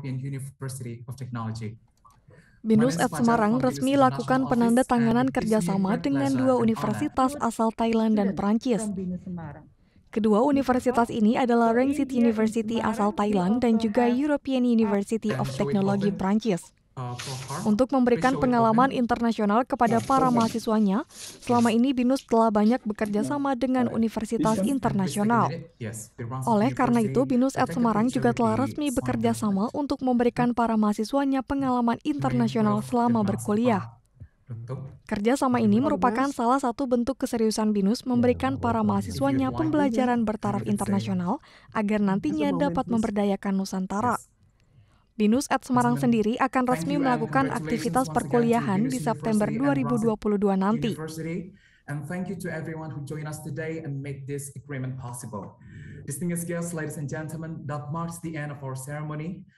European University of Technology. BINUS at Semarang resmi lakukan penanda tanganan kerjasama dengan dua universitas asal Thailand dan Perancis. Kedua universitas ini adalah Rangsit University asal Thailand dan juga European University of Technology Perancis. Untuk memberikan pengalaman internasional kepada para mahasiswanya, selama ini BINUS telah banyak bekerja sama dengan universitas internasional. Oleh karena itu, BINUS at Semarang juga telah resmi bekerja sama untuk memberikan para mahasiswanya pengalaman internasional selama berkuliah. Kerjasama ini merupakan salah satu bentuk keseriusan BINUS memberikan para mahasiswanya pembelajaran bertaraf internasional agar nantinya dapat memberdayakan Nusantara. Binus at Semarang sendiri akan resmi melakukan aktivitas perkuliahan di September 2022 nanti. And thank you to everyone who joined us today and made this agreement possible. Distinguished guests, ladies and gentlemen, that marks the end of our ceremony.